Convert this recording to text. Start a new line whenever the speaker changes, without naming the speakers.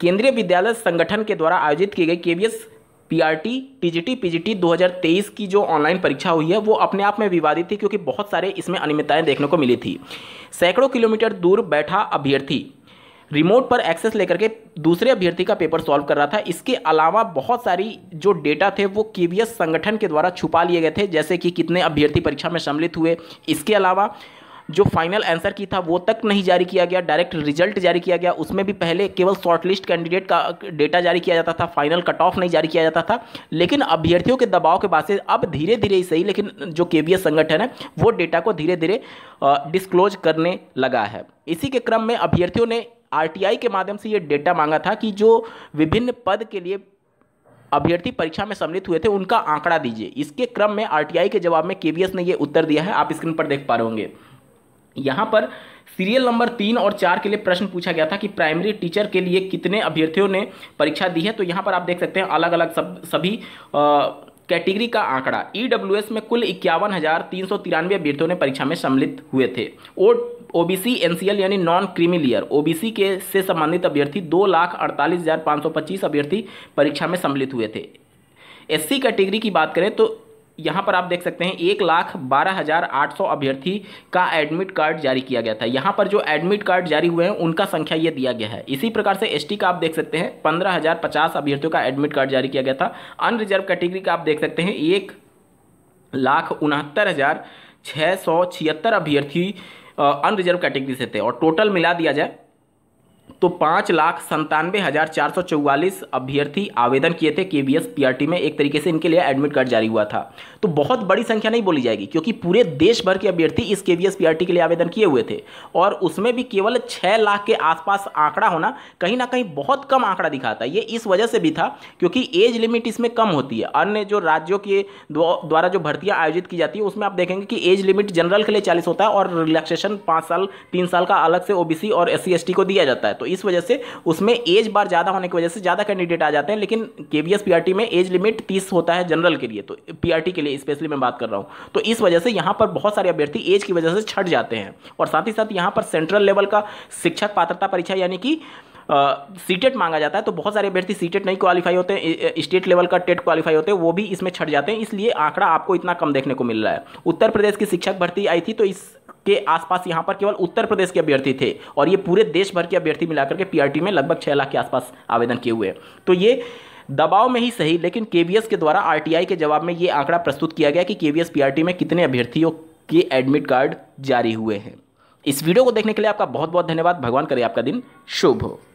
केंद्रीय विद्यालय संगठन के द्वारा आयोजित की गई K S P P R T T G G T दो हज़ार तेईस की जो ऑनलाइन परीक्षा हुई है वो अपने आप में विवादित थी क्योंकि बहुत सारे इसमें अनियमितताएं देखने को मिली थी सैकड़ों किलोमीटर दूर बैठा अभ्यर्थी रिमोट पर एक्सेस लेकर के दूसरे अभ्यर्थी का पेपर सॉल्व कर रहा था इसके अलावा बहुत सारी जो डेटा थे वो के संगठन के द्वारा छुपा लिए गए थे जैसे कि कितने अभ्यर्थी परीक्षा में सम्मिलित हुए इसके अलावा जो फाइनल आंसर की था वो तक नहीं जारी किया गया डायरेक्ट रिजल्ट जारी किया गया उसमें भी पहले केवल शॉर्टलिस्ट कैंडिडेट का डेटा जारी किया जाता था फाइनल कट ऑफ नहीं जारी किया जाता था लेकिन अभ्यर्थियों के दबाव के बाद से अब धीरे धीरे ही सही लेकिन जो के संगठन है वो डेटा को धीरे धीरे डिस्क्लोज करने लगा है इसी के क्रम में अभ्यर्थियों ने आर के माध्यम से ये डेटा मांगा था कि जो विभिन्न पद के लिए अभ्यर्थी परीक्षा में सम्मिलित हुए थे उनका आंकड़ा दीजिए इसके क्रम में आरटीआई के जवाब में केवीएस ने ये उत्तर दिया है आप स्क्रीन पर देख पा रहे होंगे यहाँ पर सीरियल नंबर तीन और चार के लिए प्रश्न पूछा गया था कि प्राइमरी टीचर के लिए कितने अभ्यर्थियों ने परीक्षा दी है तो यहाँ पर आप देख सकते हैं अलग अलग सब सभी कैटेगरी का आंकड़ा ई e में कुल इक्यावन हज़ार तीन सौ तिरानवे अभ्यर्थियों ने परीक्षा में सम्मिलित हुए थे और ओबीसी एनसीएल यानी नॉन क्रीमिलियर सी के से संबंधित अभ्यर्थी दो लाख अड़तालीस हज़ार पाँच सौ पच्चीस अभ्यर्थी परीक्षा में सम्मिलित हुए थे सी कैटेगरी की बात करें तो यहाँ पर आप देख सकते हैं एक लाख बारह हज़ार आठ सौ अभ्यर्थी का एडमिट कार्ड जारी किया गया था यहाँ पर जो एडमिट कार्ड जारी हुए हैं उनका संख्या ये दिया गया है इसी प्रकार से एसटी का आप देख सकते हैं पंद्रह हज़ार पचास अभ्यर्थियों का एडमिट कार्ड जारी किया गया था अनरिजर्व कैटेगरी का आप देख सकते हैं एक लाख उनहत्तर हज़ार छः सौ छिहत्तर अभ्यर्थी अनरिजर्व कैटेगरी से थे और टोटल मिला दिया जाए तो पाँच लाख संतानवे हज़ार चार सौ चौवालीस अभ्यर्थी आवेदन किए थे के बी एस में एक तरीके से इनके लिए एडमिट कार्ड जारी हुआ था तो बहुत बड़ी संख्या नहीं बोली जाएगी क्योंकि पूरे देश भर के अभ्यर्थी इस के बी एस के लिए आवेदन किए हुए थे और उसमें भी केवल छः लाख के आसपास आंकड़ा होना कहीं ना कहीं बहुत कम आंकड़ा दिखाता है ये इस वजह से भी था क्योंकि एज लिमिट इसमें कम होती है अन्य जो राज्यों के द्वारा जो भर्तियाँ आयोजित की जाती है उसमें आप देखेंगे कि एज लिमिट जनरल के लिए चालीस होता है और रिलैक्सेशन पाँच साल तीन साल का अलग से ओ और एस सी को दिया जाता है तो इस वजह से उसमें एज बार ज़्यादा होने की वजह से ज़्यादा कैंडिडेट आ जाते हैं लेकिन के बी में एज लिमिट तीस होता है जनरल के लिए तो पी के लिए स्पेशली मैं बात कर रहा हूँ तो इस वजह से यहाँ पर बहुत सारे अभ्यर्थी एज की वजह से छट जाते हैं और साथ ही साथ यहाँ पर सेंट्रल लेवल का शिक्षक पात्रता परीक्षा यानी कि सीटेट e मांगा जाता है तो बहुत सारे अभ्यर्थी सीटेट e नहीं क्वालिफाई होते स्टेट लेवल का टेट क्वालिफाई होते हैं वो भी इसमें छट जाते हैं इसलिए आंकड़ा आपको इतना कम देखने को मिल रहा है उत्तर प्रदेश की शिक्षक भर्ती आई थी तो इस के आसपास यहाँ पर केवल उत्तर प्रदेश के अभ्यर्थी थे और ये पूरे देश भर के अभ्यर्थी मिलाकर के पीआरटी में लगभग छः लाख के आसपास आवेदन किए हुए तो ये दबाव में ही सही लेकिन केवीएस के द्वारा आरटीआई के जवाब में ये आंकड़ा प्रस्तुत किया गया कि केवीएस पीआरटी में कितने अभ्यर्थियों के एडमिट कार्ड जारी हुए हैं इस वीडियो को देखने के लिए आपका बहुत बहुत धन्यवाद भगवान करे आपका दिन शुभ हो